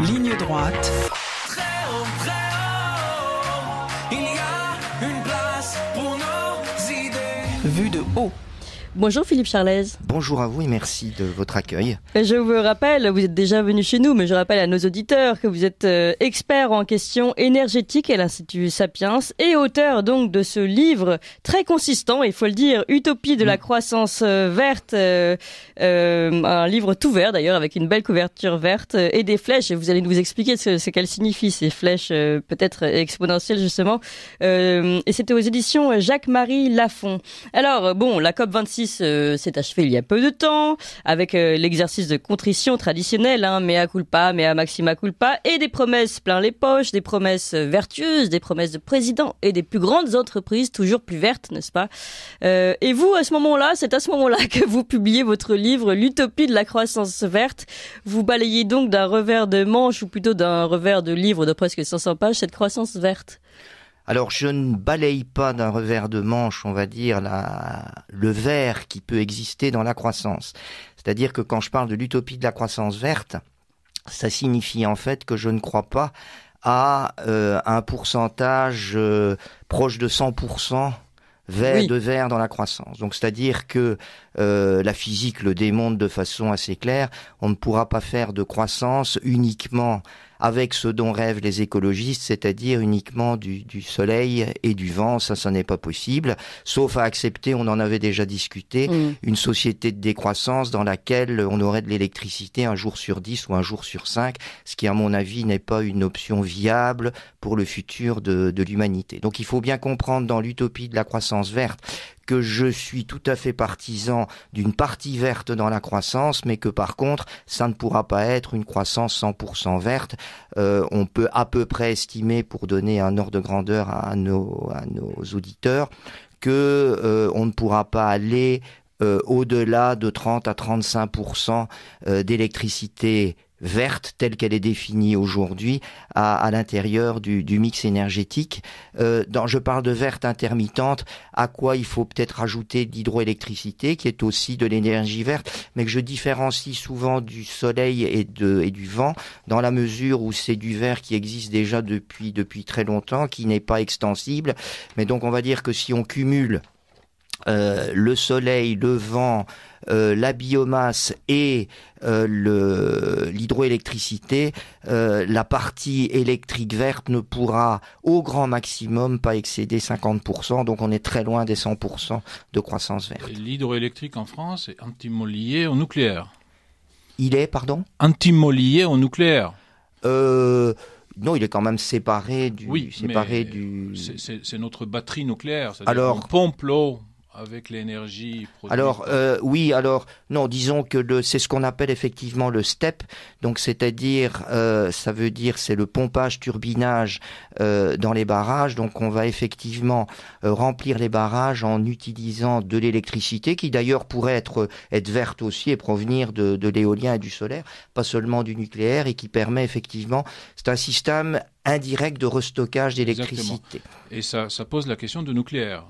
Ligne droite. Très haut, très haut, il y a une place pour nos idées. Vue de haut. Bonjour Philippe Charlez. Bonjour à vous et merci de votre accueil. Ben, je vous rappelle, vous êtes déjà venu chez nous, mais je rappelle à nos auditeurs que vous êtes euh, expert en questions énergétiques à l'Institut Sapiens et auteur donc de ce livre très consistant, il faut le dire, Utopie de la mm. croissance euh, verte, euh, un livre tout vert d'ailleurs avec une belle couverture verte et des flèches. Et vous allez nous expliquer ce, qu'elles signifient ces flèches, peut-être exponentielles justement. et c'était aux éditions Jacques-Marie Lafont. Alors bon, la COP 26 euh, s'est achevé il y a peu de temps, avec euh, l'exercice de contrition traditionnel, hein, mea culpa, mea maxima culpa, et des promesses plein les poches, des promesses euh, vertueuses, des promesses de président et des plus grandes entreprises toujours plus vertes, n'est-ce pas Et vous, à ce moment-là, c'est à ce moment-là que vous publiez votre livre L'utopie de la croissance verte. Vous balayez donc d'un revers de manche, ou plutôt d'un revers de livre de presque 500 pages, cette croissance verte. Alors je ne balaye pas d'un revers de manche, on va dire, la, le vert qui peut exister dans la croissance. C'est-à-dire que quand je parle de l'utopie de la croissance verte, ça signifie en fait que je ne crois pas à euh, un pourcentage euh, proche de 100% vert, de vert dans la croissance. Donc c'est-à-dire que euh, la physique le démontre de façon assez claire, on ne pourra pas faire de croissance uniquement avec ce dont rêvent les écologistes, c'est-à-dire uniquement du, soleil et du vent. Ça, ça n'est pas possible, sauf à accepter, on en avait déjà discuté, mm. une société de décroissance dans laquelle on aurait de l'électricité un jour sur dix ou un jour sur cinq, ce qui, à mon avis, n'est pas une option viable pour le futur de l'humanité. Donc il faut bien comprendre dans l'utopie de la croissance verte que je suis tout à fait partisan d'une partie verte dans la croissance, mais que par contre, ça ne pourra pas être une croissance 100% verte. Euh, on peut à peu près estimer, pour donner un ordre de grandeur à nos, auditeurs, que euh, on ne pourra pas aller euh, au-delà de 30 à 35 d'électricité verte telle qu'elle est définie aujourd'hui à, l'intérieur du, mix énergétique. Euh, dans, je parle de verte intermittente, à quoi il faut peut-être ajouter d'hydroélectricité qui est aussi de l'énergie verte, mais que je différencie souvent du soleil et, de, et du vent, dans la mesure où c'est du vert qui existe déjà depuis, depuis très longtemps, qui n'est pas extensible. Mais donc on va dire que si on cumule euh, le soleil, le vent, euh, la biomasse et euh, l'hydroélectricité, la partie électrique verte ne pourra au grand maximum pas excéder 50%, donc on est très loin des 100% de croissance verte. L'hydroélectrique en France est intimement liée au nucléaire. Il est, pardon Intimement lié au nucléaire. non, il est quand même séparé du. Oui, séparé du. C'est notre batterie nucléaire. Alors, pompe l'eau avec l'énergie Alors euh, oui, alors non, disons que c'est ce qu'on appelle effectivement le STEP, donc c'est-à-dire euh, ça veut dire c'est le pompage turbinage euh, dans les barrages. Donc on va effectivement remplir les barrages en utilisant de l'électricité qui d'ailleurs pourrait être verte aussi et provenir de, l'éolien et du solaire, pas seulement du nucléaire et qui permet effectivement c'est un système indirect de restockage d'électricité. Et ça, pose la question de nucléaire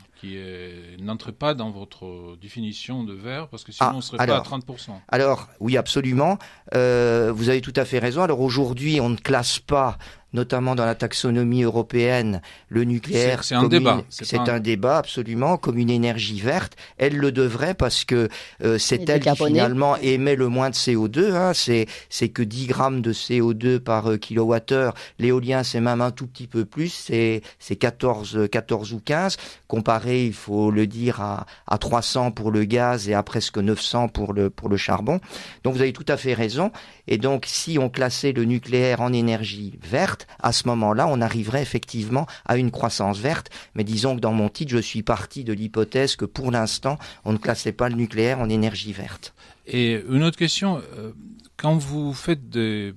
n'entrait pas dans votre définition de vert, parce que sinon ah, on ne serait pas à 30%. Alors, oui, absolument. Euh, vous avez tout à fait raison. Alors aujourd'hui, on ne classe pas notamment dans la taxonomie européenne, le nucléaire. C'est un débat. C'est un... débat absolument comme une énergie verte. Elle le devrait parce que euh, c'est elle qui finalement émet le moins de CO2. Hein. C'est que 10 grammes de CO2 par kWh. Euh, kilowattheure. L'éolien, c'est même un tout petit peu plus. C'est 14, 14 euh, ou 15. Comparé, il faut le dire, à, à 300 pour le gaz et à presque 900 pour le, pour le charbon. Donc vous avez tout à fait raison. Et donc si on classait le nucléaire en énergie verte, à ce moment-là, on arriverait effectivement à une croissance verte. Mais disons que dans mon titre, je suis parti de l'hypothèse que pour l'instant, on ne classait pas le nucléaire en énergie verte. Et une autre question, euh, quand vous faites des,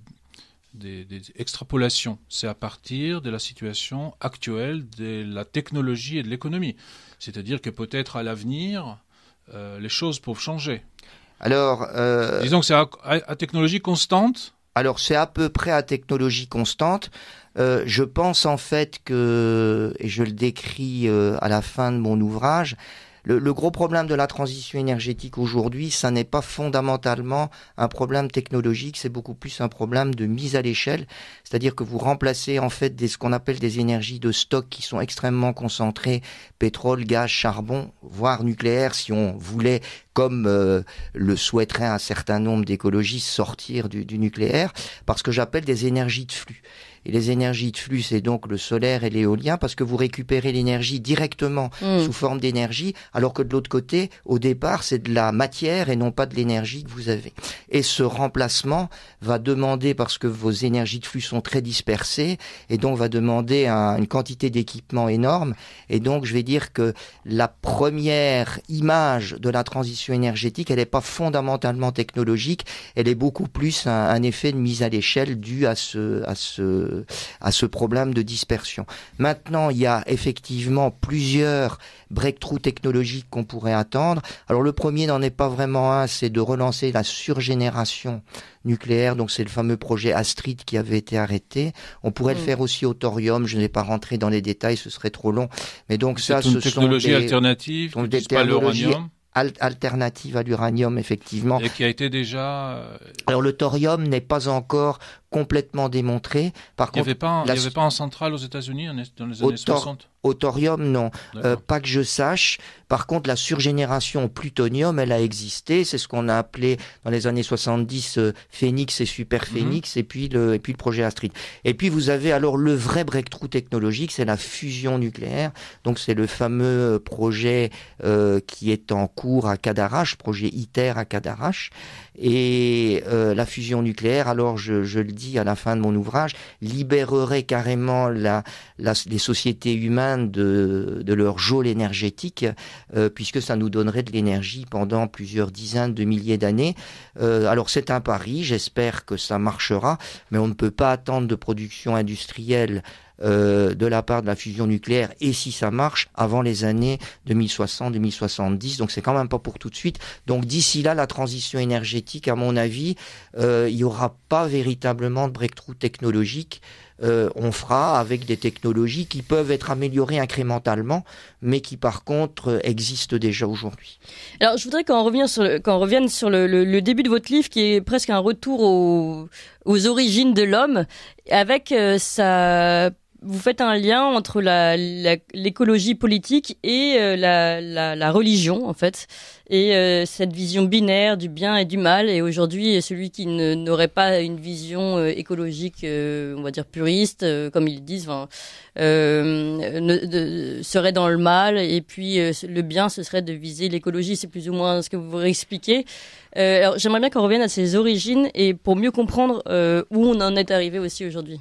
extrapolations, c'est à partir de la situation actuelle de la technologie et de l'économie. C'est-à-dire que peut-être à l'avenir, euh, les choses peuvent changer. Alors, euh, disons que c'est à technologie constante, alors c'est à peu près à technologie constante. Euh, je pense en fait que, et je le décris euh, à la fin de mon ouvrage, le, gros problème de la transition énergétique aujourd'hui, ça n'est pas fondamentalement un problème technologique, c'est beaucoup plus un problème de mise à l'échelle, c'est-à-dire que vous remplacez en fait des, ce qu'on appelle des énergies de stock qui sont extrêmement concentrées, pétrole, gaz, charbon, voire nucléaire si on voulait comme euh, le souhaiterait un certain nombre d'écologistes, sortir du, nucléaire, parce que j'appelle des énergies de flux. Et les énergies de flux, c'est donc le solaire et l'éolien, parce que vous récupérez l'énergie directement mmh. sous forme d'énergie, alors que de l'autre côté, au départ, c'est de la matière et non pas de l'énergie que vous avez. Et ce remplacement va demander, parce que vos énergies de flux sont très dispersées, et donc va demander une quantité d'équipement énorme. Et donc, je vais dire que la première image de la transition énergétique, elle n'est pas fondamentalement technologique, elle est beaucoup plus un, effet de mise à l'échelle dû à ce, à, ce, à ce problème de dispersion. Maintenant, il y a effectivement plusieurs breakthroughs technologiques qu'on pourrait attendre. Alors le premier n'en est pas vraiment un, c'est de relancer la surgénération nucléaire. Donc c'est le fameux projet Astrid qui avait été arrêté. On pourrait le mm. faire aussi au thorium. Je n'ai pas rentré dans les détails, ce serait trop long. Mais donc ça, une ce sont des, alternative, pas le l'uranium alternative à l'uranium, effectivement. Et qui a été déjà. Euh, Alors le thorium n'est pas encore complètement démontré. Par il n'y avait, pas en centrale aux États-Unis dans les années 60 Autorium, thorium, non. Euh, pas que je sache. Par contre, la surgénération plutonium, elle a existé. C'est ce qu'on a appelé dans les années 70 euh, Phoenix et Super mhm. Phoenix, et, puis le, et puis le projet Astrid. Et puis vous avez alors le vrai breakthrough technologique, c'est la fusion nucléaire. Donc c'est le fameux euh, projet qui est en cours à Cadarache, projet ITER à Cadarache. Et la fusion nucléaire, alors je le dis, à la fin de mon ouvrage, libérerait carrément la, les sociétés humaines de, leur geôle énergétique, euh, puisque ça nous donnerait de l'énergie pendant plusieurs dizaines de milliers d'années. Euh, alors c'est un pari, j'espère que ça marchera, mais on ne peut pas attendre de production industrielle euh, de la part de la fusion nucléaire et si ça marche avant les années 2060-2070. Donc c'est quand même pas pour tout de suite. Donc d'ici là, la transition énergétique, à mon avis, euh, il n'y aura pas véritablement de breakthrough technologique. Euh, on fera avec des technologies qui peuvent être améliorées incrémentalement, mais qui par contre euh, existent déjà aujourd'hui. Alors je voudrais qu'on revienne sur, le, qu'on revienne sur le, le, début de votre livre qui est presque un retour aux, aux origines de l'homme avec euh, sa vous faites un lien entre l'écologie politique et euh, la, religion, en fait, et euh, cette vision binaire du bien et du mal. Et aujourd'hui, celui qui n'aurait pas une vision euh, écologique, on va dire puriste, comme ils disent, serait dans le mal, et puis le bien, ce serait de viser l'écologie. C'est plus ou moins ce que vous expliquez. alors, j'aimerais bien qu'on revienne à ses origines et pour mieux comprendre où on en est arrivé aussi aujourd'hui.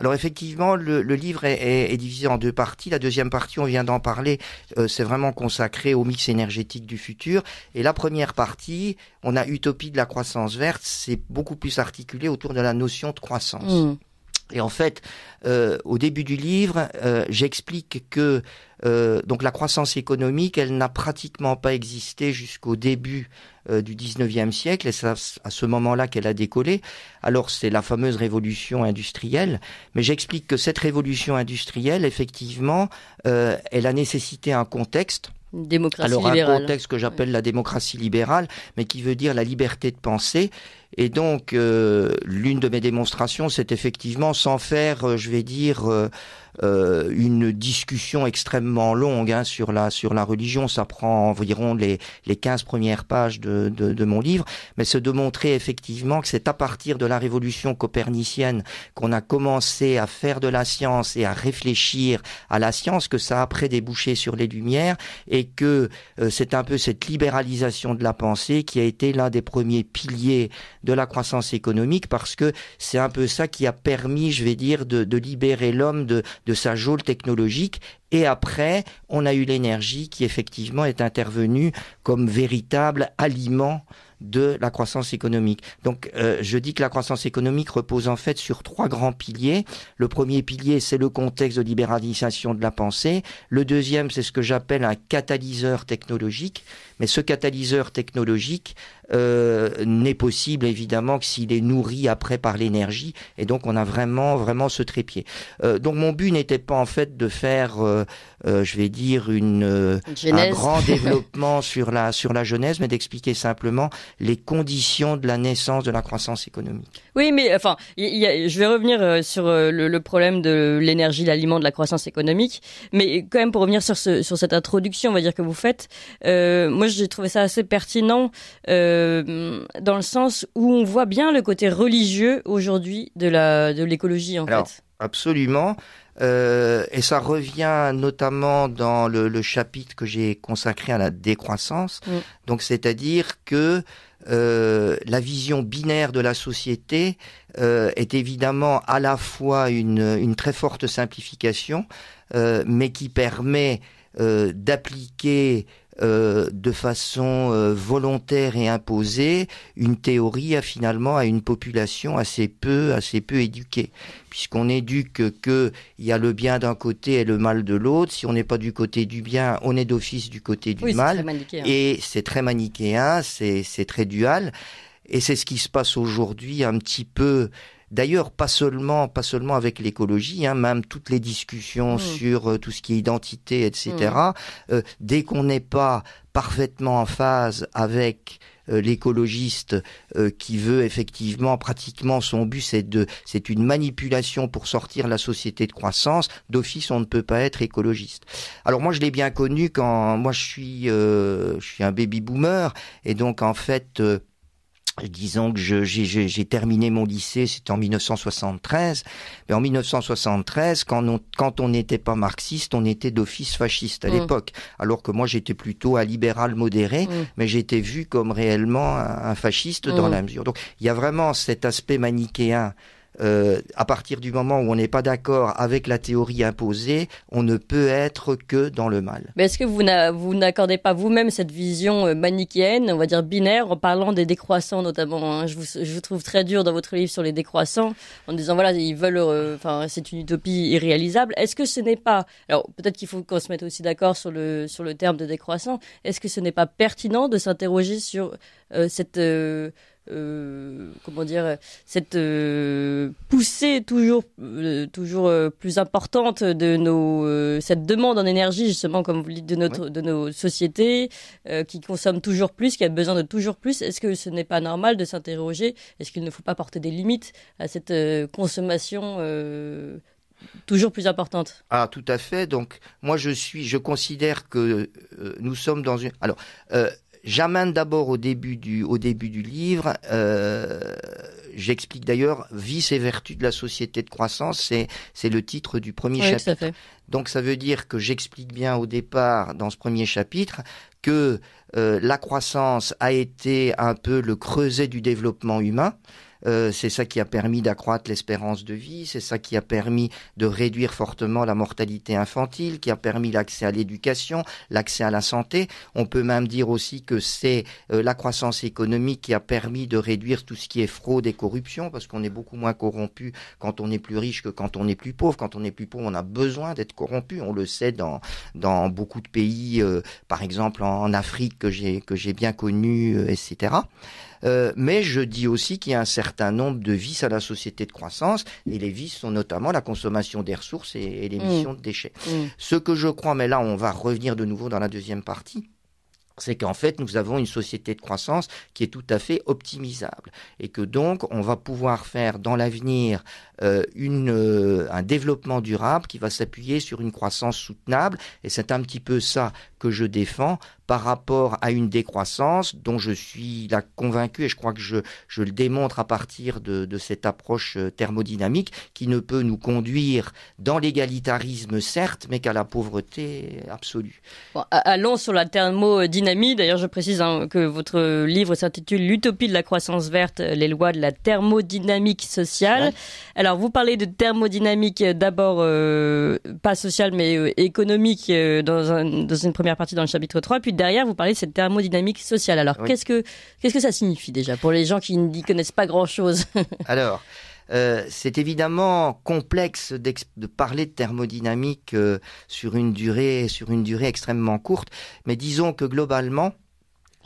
Alors effectivement, le, livre est, divisé en deux parties. La deuxième partie, on vient d'en parler, euh, c'est vraiment consacré au mix énergétique du futur. Et la première partie, on a Utopie de la croissance verte, c'est beaucoup plus articulé autour de la notion de croissance. Mm. Et en fait, euh, au début du livre, euh, j'explique que donc la croissance économique, elle n'a pratiquement pas existé jusqu'au début euh, du 19e siècle, et c'est à, ce moment-là qu'elle a décollé. Alors c'est la fameuse révolution industrielle, mais j'explique que cette révolution industrielle, effectivement, euh, elle a nécessité un contexte. démocratie libérale, Alors un contexte que j'appelle la démocratie libérale, mais qui veut dire la liberté de penser. Et donc, euh, l'une de mes démonstrations, c'est effectivement, sans faire, euh, je vais dire, euh, une discussion extrêmement longue hein, sur la sur la religion. Ça prend environ les les 15 premières pages de, de, de mon livre, mais se de montrer effectivement que c'est à partir de la révolution copernicienne qu'on a commencé à faire de la science et à réfléchir à la science que ça a après débouché sur les lumières et que c'est un peu cette libéralisation de la pensée qui a été l'un des premiers piliers de la croissance économique parce que c'est un peu ça qui a permis, je vais dire, de, libérer l'homme de, sa geôle technologique et après, on a eu l'énergie qui effectivement est intervenue comme véritable aliment de la croissance économique. Donc euh, je dis que la croissance économique repose en fait sur trois grands piliers. Le premier pilier, c'est le contexte de libéralisation de la pensée. Le deuxième, c'est ce que j'appelle un catalyseur technologique. Mais ce catalyseur technologique, euh, n'est possible évidemment que s'il est nourri après par l'énergie. Et donc on a vraiment vraiment ce trépied. Euh, donc mon but n'était pas en fait de faire, euh, euh, je vais dire, une, un grand développement sur la sur la jeunesse, mais d'expliquer simplement les conditions de la naissance de la croissance économique. Oui, mais enfin, je vais revenir sur le, problème de l'énergie, l'aliment, de la croissance économique, mais quand même pour revenir sur ce, sur cette introduction, on va dire que vous faites. moi, j'ai trouvé ça assez pertinent. Euh, euh, dans le sens où on voit bien le côté religieux aujourd'hui de la de l'écologie en fait. Absolument. Euh, et ça revient notamment dans le, chapitre que j'ai consacré à la décroissance. Mm. Donc, c'est-à-dire que euh, la vision binaire de la société est évidemment à la fois une très forte simplification, mais qui permet d'appliquer euh, de façon euh, volontaire et imposée une théorie à finalement à une population assez peu assez peu éduquée puisqu'on éduque que il y a le bien d'un côté et le mal de l'autre. Si on n'est pas du côté du bien, on est d'office du côté du mal. Et c'est très manichéen, c'est très dual. Et c'est ce qui se passe aujourd'hui un petit peu D'ailleurs, pas seulement, pas seulement avec l'écologie, hein, même toutes les discussions mm. sur euh, tout ce qui est identité, etc. Mm. Euh, dès qu'on n'est pas parfaitement en phase avec euh, l'écologiste qui veut effectivement pratiquement son but c'est de c'est une manipulation pour sortir la société de croissance d'office on ne peut pas être écologiste alors moi je l'ai bien connu quand moi je suis je suis un baby boomer et donc en fait disons que j'ai terminé mon lycée, c'était en 1973. Mais en 1973, quand on quand on n'était pas marxiste, on était d'office fasciste à mm. l'époque. Alors que moi, j'étais plutôt un libéral modéré, mm. mais j'étais vu comme réellement un, fasciste dans mm. la mesure. Donc, il y a vraiment cet aspect manichéen euh, à partir du moment où on n'est pas d'accord avec la théorie imposée, on ne peut être que dans le mal. Mais est-ce que vous n'accordez pas vous-même cette vision euh, manichéenne, on va dire binaire, en parlant des décroissants notamment hein? je, vous, trouve très dur dans votre livre sur les décroissants, en disant voilà, ils veulent, euh, enfin, c'est une utopie irréalisable. Est-ce que ce n'est pas, alors peut-être qu'il faut qu'on se mette aussi d'accord sur le, sur le terme de décroissant, est-ce que ce n'est pas pertinent de s'interroger sur cette euh, comment dire cette euh, poussée toujours euh, toujours plus importante de nos cette demande en énergie justement comme vous le dites de de nos sociétés qui consomment toujours plus qui a besoin de toujours plus est-ce que ce n'est pas normal de s'interroger est-ce qu'il ne faut pas porter des limites à cette consommation toujours plus importante. Ah, tout à fait. Donc, moi, je suis, je considère que nous sommes dans une. Alors, J'amène d'abord au début du, au début du livre, euh, j'explique d'ailleurs Vice et vertus de la société de croissance, c'est, c'est le titre du premier chapitre. Donc ça veut dire que j'explique bien au départ, dans ce premier chapitre, que euh, la croissance a été un peu le creuset du développement humain, euh, c'est ça qui a permis d'accroître l'espérance de vie, c'est ça qui a permis de réduire fortement la mortalité infantile, qui a permis l'accès à l'éducation, l'accès à la santé. On peut même dire aussi que c'est euh, la croissance économique qui a permis de réduire tout ce qui est fraude et corruption, parce qu'on est beaucoup moins corrompu quand on est plus riche que quand on est plus pauvre. Quand on est plus pauvre, on a besoin d'être corrompu. On le sait dans, dans beaucoup de pays, euh, par exemple en, en Afrique que j'ai bien connu, etc. Euh, mais je dis aussi qu'il y a un certain nombre de vices à la société de croissance, et les vices sont notamment la consommation des ressources et, l'émission mmh. de déchets. Mmh. Ce que je crois, mais là on va revenir de nouveau dans la deuxième partie, c'est qu'en fait, nous avons une société de croissance qui est tout à fait optimisable et que donc, on va pouvoir faire dans l'avenir euh, une, euh, un développement durable qui va s'appuyer sur une croissance soutenable. Et c'est un petit peu ça que je défends par rapport à une décroissance dont je suis là convaincu et je crois que je, je le démontre à partir de, de, cette approche euh, thermodynamique qui ne peut nous conduire dans l'égalitarisme certes mais qu'à la pauvreté absolue. allons sur la thermodynamie. D'ailleurs je précise hein, que votre livre s'intitule L'utopie de la croissance verte, les lois de la thermodynamique sociale. Alors alors, vous parlez de thermodynamique euh, d'abord, euh, pas sociale, mais euh, économique dans, une première partie dans le chapitre 3. Puis derrière, vous parlez de cette thermodynamique sociale. Alors, qu'est-ce que qu'est-ce que ça signifie déjà pour les gens qui n'y connaissent pas grand-chose Alors, c'est évidemment complexe de parler de thermodynamique sur une durée sur une durée extrêmement courte, mais disons que globalement,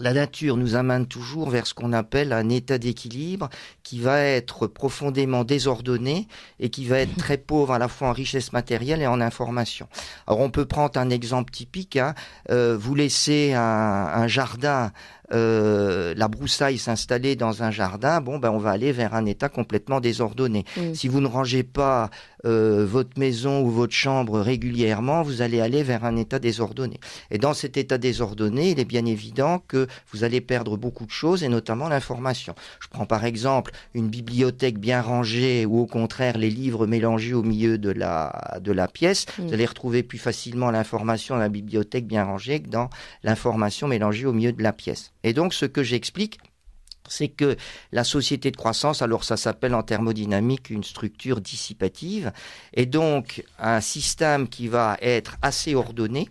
la nature nous amène toujours vers ce qu'on appelle un état d'équilibre qui va être profondément désordonné et qui va être très pauvre à la fois en richesse matérielle et en information. Alors on peut prendre un exemple typique, hein. euh, vous laissez un, un jardin euh, la broussaille s'installer dans un jardin, bon, ben, on va aller vers un état complètement désordonné. Mm. Si vous ne rangez pas euh, votre maison ou votre chambre régulièrement, vous allez aller vers un état désordonné. Et dans cet état désordonné, il est bien évident que vous allez perdre beaucoup de choses et notamment l'information. Je prends par exemple une bibliothèque bien rangée ou au contraire les livres mélangés au milieu de la, pièce. Mm. Vous allez retrouver plus facilement l'information dans la bibliothèque bien rangée que dans l'information mélangée au milieu de la pièce. Et donc ce que j'explique, c'est que la société de croissance, alors ça s'appelle en thermodynamique une structure dissipative, et donc un système qui va être assez ordonné,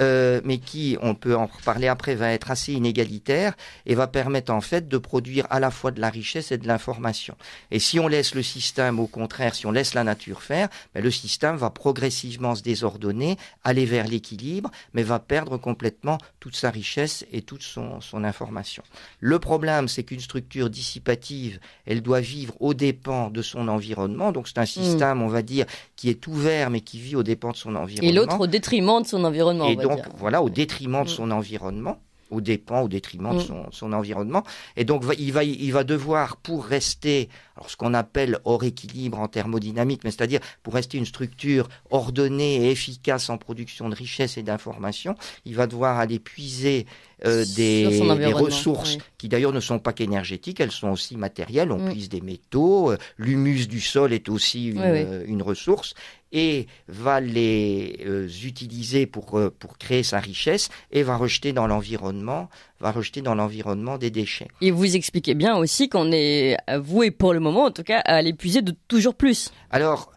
euh, mais qui, on peut en parler après, va être assez inégalitaire et va permettre en fait de produire à la fois de la richesse et de l'information. Et si on laisse le système, au contraire, si on laisse la nature faire, ben, le système va progressivement se désordonner, aller vers l'équilibre, mais va perdre complètement toute sa richesse et toute son, son information. Le problème, c'est qu'une structure dissipative, elle doit vivre aux dépens de son environnement. Donc c'est un mm. système, on va dire, qui est ouvert mais qui vit aux dépens de son environnement. Et l'autre au détriment de son environnement donc, voilà, au mm. détriment de mm. son environnement au dépens, au détriment de mm. son, environnement. Et donc, il va, il va devoir, pour rester, alors ce qu'on appelle hors équilibre en thermodynamique, mais c'est-à-dire pour rester une structure ordonnée et efficace en production de richesses et d'informations, il va devoir aller puiser euh, des, ressources qui d'ailleurs ne sont pas qu'énergétiques, elles sont aussi matérielles. On puisse puise des métaux, euh, l'humus du sol est aussi euh, une ressource et va les euh, utiliser pour, euh, pour créer sa richesse et va rejeter dans l'environnement va rejeter dans l'environnement des déchets. Et vous expliquez bien aussi qu'on est voué pour le moment en tout cas à l'épuiser de toujours plus. Alors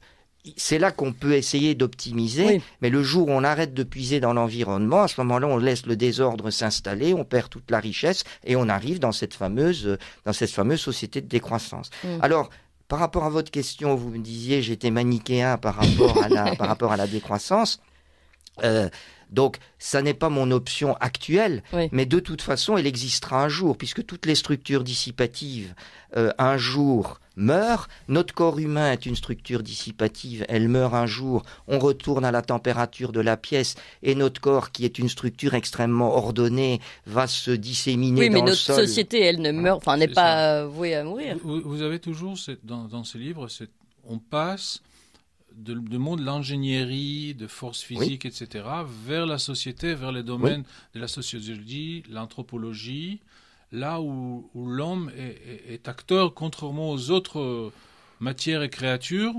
c'est là qu'on peut essayer d'optimiser, mais le jour où on arrête de puiser dans l'environnement, à ce moment-là, on laisse le désordre s'installer, on perd toute la richesse et on arrive dans cette fameuse, dans cette fameuse société de décroissance. Mm. Alors, par rapport à votre question, vous me disiez j'étais manichéen par rapport à la, par rapport à la décroissance. Euh, donc, ça n'est pas mon option actuelle, mais de toute façon, elle existera un jour, puisque toutes les structures dissipatives, euh, un jour, meurent. Notre corps humain est une structure dissipative, elle meurt un jour, on retourne à la température de la pièce et notre corps, qui est une structure extrêmement ordonnée, va se disséminer dans le sol. mais notre société, elle ne ah, meurt, enfin, n'est pas euh, vouée à mourir. Vous, avez toujours, dans, dans ces livres, on passe de, de monde l'ingénierie, de force physique, etc., vers la société, vers les domaines de la sociologie, l'anthropologie, là où, l'homme est, acteur, contrairement aux autres matières et créatures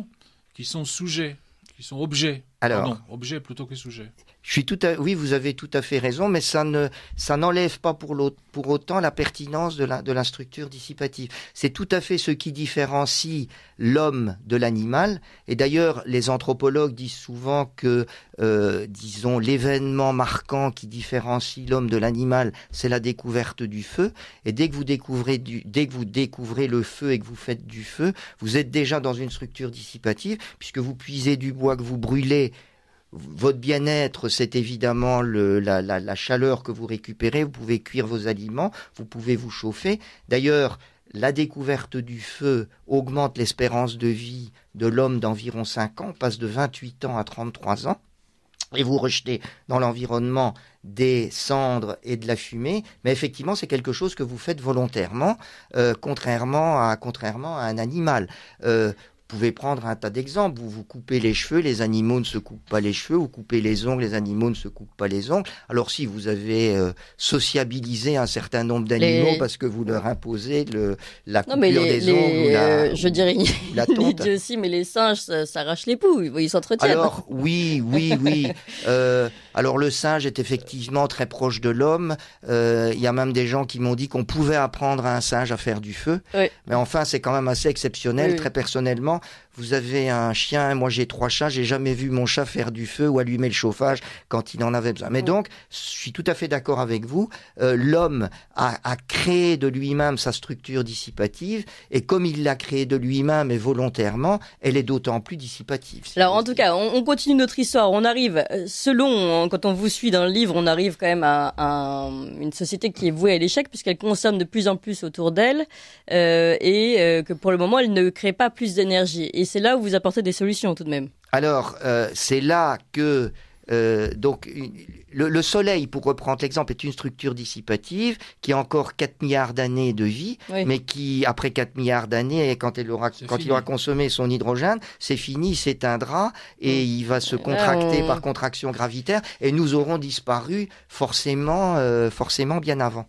qui sont sujets, qui sont objets. Alors, objet plutôt que sujet. Je suis tout à, oui, vous avez tout à fait raison, mais ça ne ça n'enlève pas pour, l'autre, pour autant la pertinence de la, de la structure dissipative. C'est tout à fait ce qui différencie l'homme de l'animal. Et d'ailleurs, les anthropologues disent souvent que, euh, disons, l'événement marquant qui différencie l'homme de l'animal, c'est la découverte du feu. Et dès que vous découvrez du, dès que vous découvrez le feu et que vous faites du feu, vous êtes déjà dans une structure dissipative, puisque vous puisez du bois que vous brûlez votre bien-être, c'est évidemment la, chaleur que vous récupérez. Vous pouvez cuire vos aliments, vous pouvez vous chauffer. D'ailleurs, la découverte du feu augmente l'espérance de vie de l'homme d'environ 5 ans. passe de 28 ans à 33 ans. Et vous rejetez dans l'environnement des cendres et de la fumée, mais effectivement c'est quelque chose que vous faites volontairement, euh, contrairement à un animal. Euh, vous pouvez prendre un tas d'exemples. Vous vous coupez les cheveux, les animaux ne se coupent pas les cheveux. Vous coupez les ongles, les animaux ne se coupent pas les ongles. Alors si vous avez euh, sociabilisé un certain nombre d'animaux parce que vous leur imposez le, la coupure des ongles ou la, euh, je dirais la tonte. aussi, mais les singes s'arrachent les poux, ils s'entretiennent. Alors oui, oui, oui. Euh, alors le singe est effectivement très proche de l'homme. Il y a même des gens qui m'ont dit qu'on pouvait apprendre à un singe à faire du feu. Mais enfin, c'est quand même assez exceptionnel, très personnellement vous avez un chien, moi j'ai trois chats, j'ai jamais vu mon chat faire du feu ou allumer le chauffage quand il en avait besoin. Mais donc, je suis tout à fait d'accord avec vous, euh, l'homme a, créé de lui-même sa structure dissipative, et comme il l'a créé de lui-même et volontairement, elle est d'autant plus dissipative. Alors en tout cas, on, continue notre histoire, on arrive, euh, selon, hein, quand on vous suit dans le livre, on arrive quand même à, une société qui est vouée à l'échec, puisqu'elle consomme de plus en plus autour d'elle, euh, et que pour le moment, elle ne crée pas plus d'énergie et c'est là où vous apportez des solutions tout de même. Alors, euh, c'est là que euh, donc, le, Soleil, pour reprendre l'exemple, est une structure dissipative qui a encore 4 milliards d'années de vie, mais qui, après 4 milliards d'années, quand, aura, quand il aura consommé son hydrogène, c'est fini, il s'éteindra et mm. il va se contracter euh, par contraction gravitaire et nous aurons disparu forcément, forcément bien avant.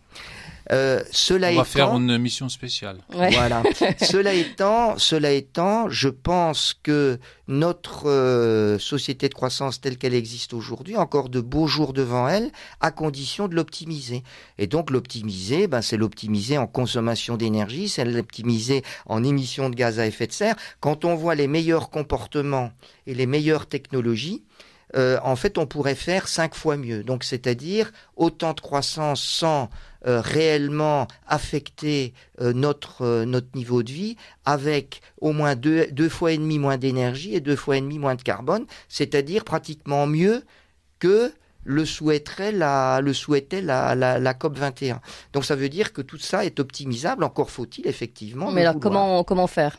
Euh, cela On va faire une mission spéciale. Voilà. cela étant, cela étant, je pense que notre euh, société de croissance telle qu'elle existe aujourd'hui, encore de beaux jours devant elle, à condition de l'optimiser. Et donc l'optimiser, ben, c'est l'optimiser en consommation d'énergie, c'est l'optimiser en émissions de gaz à effet de serre. Quand on voit les meilleurs comportements et les meilleures technologies, euh, en fait, on pourrait faire cinq fois mieux. Donc, c'est-à-dire autant de croissance sans euh, réellement affecter euh, notre notre niveau de vie, avec au moins deux fois et demi moins d'énergie et deux fois et demi moins de carbone, c'est-à-dire pratiquement mieux que le souhaiterait la, le souhaitait la, la, la, COP 21. Donc ça veut dire que tout ça est optimisable. Encore faut-il effectivement. Mais alors comment comment faire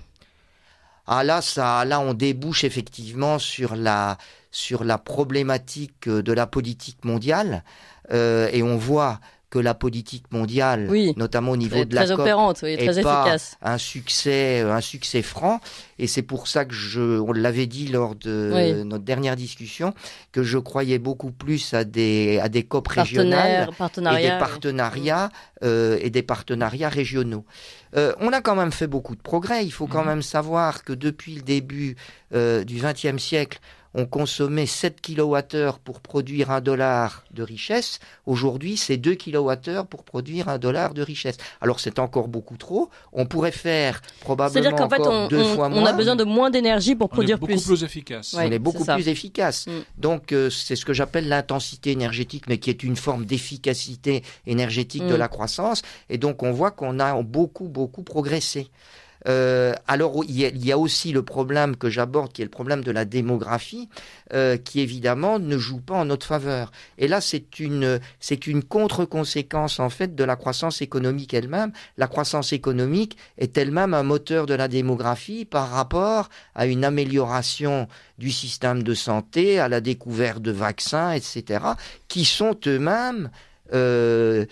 ah là, ça, là, on débouche effectivement sur la sur la problématique euh, de la politique mondiale, euh, et on voit que la politique mondiale, notamment au niveau de la très opérante, très efficace. Pas un succès, euh, un succès franc. Et c'est pour ça que je, on l'avait dit lors de notre dernière discussion, que je croyais beaucoup plus à des à des COP régionales et des partenariats euh, et, des partenariats régionaux. Euh, on a quand même fait beaucoup de progrès. Il faut quand mhm. même savoir que depuis le début du XXe siècle, on consommait 7 kWh pour produire un dollar de richesse. Aujourd'hui, c'est 2 kWh pour produire un dollar de richesse. Alors c'est encore beaucoup trop. On pourrait faire probablement fait, on, deux on a besoin de moins d'énergie pour produire plus. plus efficace. on est beaucoup plus efficace. Mm. Donc euh, c'est ce que j'appelle l'intensité énergétique, mais qui est une forme d'efficacité énergétique de mm. la croissance. Et donc on voit qu'on a beaucoup, beaucoup progressé. Euh, alors il y, a, aussi le problème que j'aborde, qui est le problème de la démographie, euh, qui évidemment ne joue pas en notre faveur. Et là, c'est une, c'est contre-conséquence en fait de la croissance économique elle-même. La croissance économique est elle-même un moteur de la démographie par rapport à une amélioration du système de santé, à la découverte de vaccins, etc., qui sont eux-mêmes euh,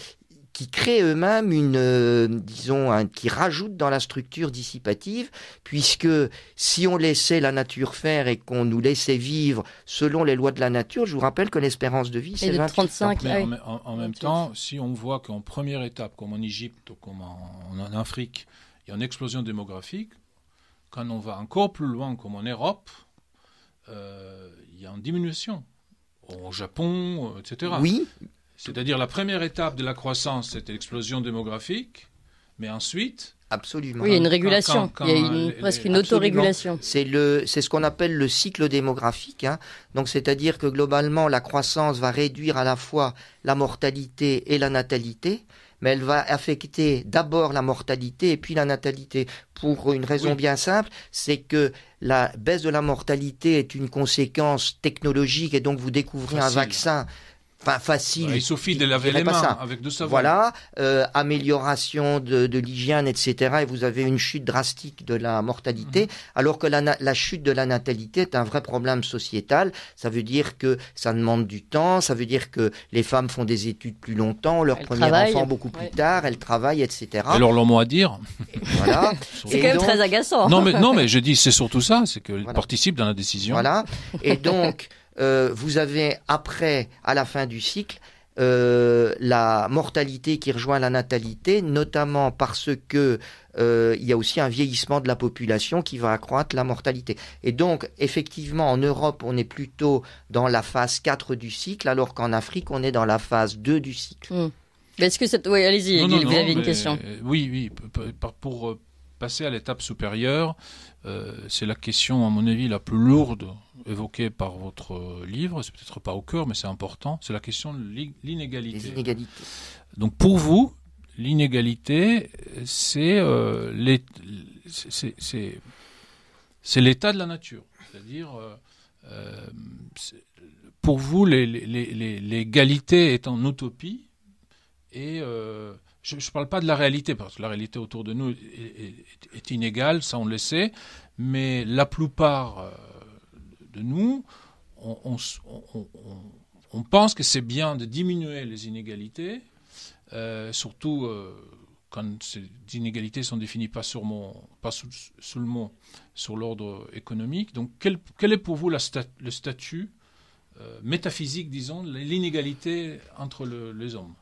qui créent eux-mêmes une, euh, disons, qui rajoutent dans la structure dissipative, puisque si on laissait la nature faire et qu'on nous laissait vivre selon les lois de la nature, je vous rappelle que l'espérance de vie, c'est 35 ans. Mais En, même temps, si on voit qu'en première étape, comme en Égypte ou comme en, Afrique, il y a une explosion démographique, quand on va encore plus loin, comme en Europe, euh, il y a une diminution. Au Japon, euh, etc. Oui. C'est-à-dire la première étape de la croissance, c'était l'explosion démographique, mais ensuite... Absolument. Oui, il y a une régulation, il y a une, presque une autorégulation. C'est le, c'est ce qu'on appelle le cycle démographique. Hein. Donc, c'est-à-dire que globalement, la croissance va réduire à la fois la mortalité et la natalité mais elle va affecter d'abord la mortalité et puis la natalité. Pour une raison bien simple, c'est que la baisse de la mortalité est une conséquence technologique et donc vous découvrez un vaccin Enfin, facile. Bah, il suffit de laver les mains avec de savon. Voilà, euh, amélioration de, de l'hygiène, etc. Et vous avez une chute drastique de la mortalité, mhm. alors que la, la, chute de la natalité est un vrai problème sociétal. Ça veut dire que ça demande du temps, ça veut dire que les femmes font des études plus longtemps, leur premier enfant beaucoup plus tard, elles travaillent, etc. alors leur mot à dire. Voilà. c'est quand même très agaçant. Non mais non mais je dis c'est surtout ça, c'est qu'elles participe participent dans la décision. Voilà. Et donc euh, vous avez après, à la fin du cycle, euh, la mortalité qui rejoint la natalité, notamment parce que euh, il y a aussi un vieillissement de la population qui va accroître la mortalité. Et donc, effectivement, en Europe, on est plutôt dans la phase 4 du cycle, alors qu'en Afrique, on est dans la phase 2 du cycle. Hmm. Est-ce que cette... Oui, allez-y, vous avez une question. oui, oui, pour passer à l'étape supérieure, euh, c'est la question, à mon avis, la plus lourde évoquée par votre euh, livre. C'est peut-être pas au cœur, mais c'est important. C'est la question de l'inégalité. Donc pour vous, l'inégalité, euh, c'est l'état de la nature. C'est-à-dire, pour vous, l'égalité est en utopie et je ne parle pas de la réalité, parce que la réalité autour de nous est, inégale, ça on le sait, mais la plupart euh, de nous, on, on, pense que c'est bien de diminuer les inégalités, euh, surtout euh, quand ces inégalités sont définies pas, sur mon, pas seulement sur l'ordre économique. Donc quel, est pour vous le statut métaphysique, disons, de l'inégalité entre les hommes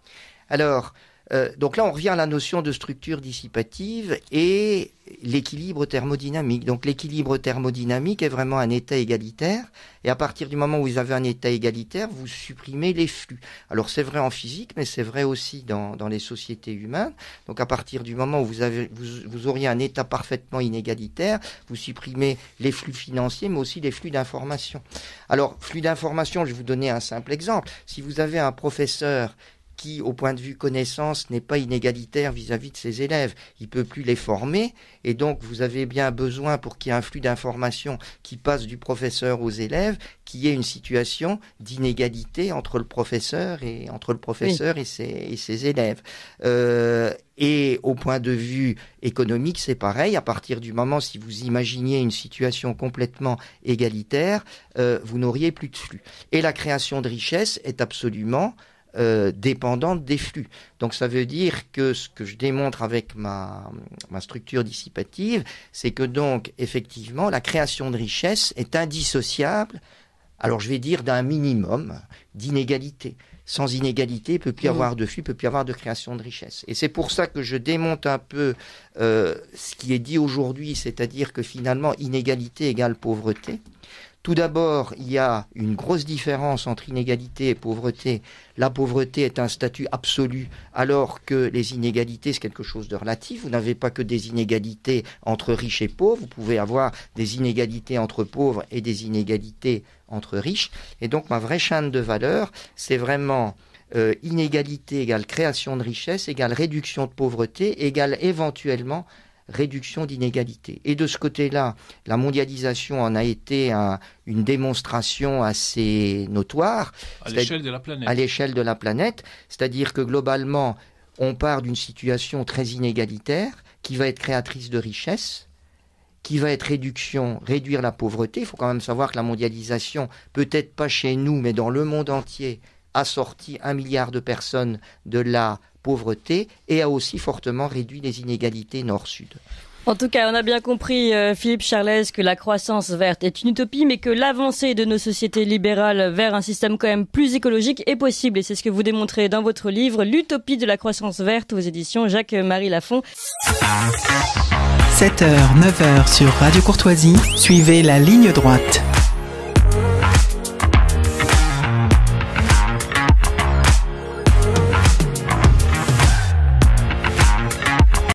alors, euh, donc là, on revient à la notion de structure dissipative et l'équilibre thermodynamique. Donc l'équilibre thermodynamique est vraiment un état égalitaire. Et à partir du moment où vous avez un état égalitaire, vous supprimez les flux. Alors c'est vrai en physique, mais c'est vrai aussi dans, les sociétés humaines. Donc à partir du moment où vous, avez, vous, auriez un état parfaitement inégalitaire, vous supprimez les flux financiers, mais aussi les flux d'informations. Alors flux d'informations, je vais vous donner un simple exemple. Si vous avez un professeur qui, au point de vue connaissance, n'est pas inégalitaire vis-à-vis de ses élèves. Il peut plus les former, et donc vous avez bien besoin, pour qu'il y ait un flux d'informations qui passe du professeur aux élèves, qu'il y ait une situation d'inégalité entre le professeur et entre le professeur et, ses, élèves. Euh, et au point de vue économique, c'est pareil. À partir du moment, si vous imaginiez une situation complètement égalitaire, euh, vous n'auriez plus de flux. Et la création de richesse est absolument euh, dépendante des flux. Donc ça veut dire que ce que je démontre avec ma, structure dissipative, c'est que donc effectivement la création de richesse est indissociable, alors je vais dire d'un minimum d'inégalité. Sans inégalité, il peut plus y mmh. avoir de flux, il peut plus avoir de création de richesse. Et c'est pour ça que je démonte un peu euh, ce qui est dit aujourd'hui, c'est-à-dire que finalement inégalité égale pauvreté. Tout d'abord, il y a une grosse différence entre inégalité et pauvreté. La pauvreté est un statut absolu, alors que les inégalités, c'est quelque chose de relatif. Vous n'avez pas que des inégalités entre riches et pauvres, vous pouvez avoir des inégalités entre pauvres et des inégalités entre riches. Et donc ma vraie chaîne de valeur, c'est vraiment euh, inégalité égale création de richesse égale réduction de pauvreté égale éventuellement réduction d'inégalités. Et de ce côté-là, la mondialisation en a été une démonstration assez notoire. À l'échelle de la planète. À l'échelle de la planète, c'est-à-dire que globalement, on part d'une situation très inégalitaire qui va être créatrice de richesses qui va être réduction, réduire la pauvreté. Il faut quand même savoir que la mondialisation, peut-être pas chez nous, mais dans le monde entier, a sorti un milliard de personnes de la pauvreté et a aussi fortement réduit les inégalités nord-sud. En tout cas, on a bien compris, euh, Philippe Charles, que la croissance verte est une utopie, mais que l'avancée de nos sociétés libérales vers un système quand même plus écologique est possible. Et c'est ce que vous démontrez dans votre livre, L'utopie de la croissance verte aux éditions Jacques-Marie Lafont. 7h, 9h sur Radio Courtoisie, suivez la ligne droite.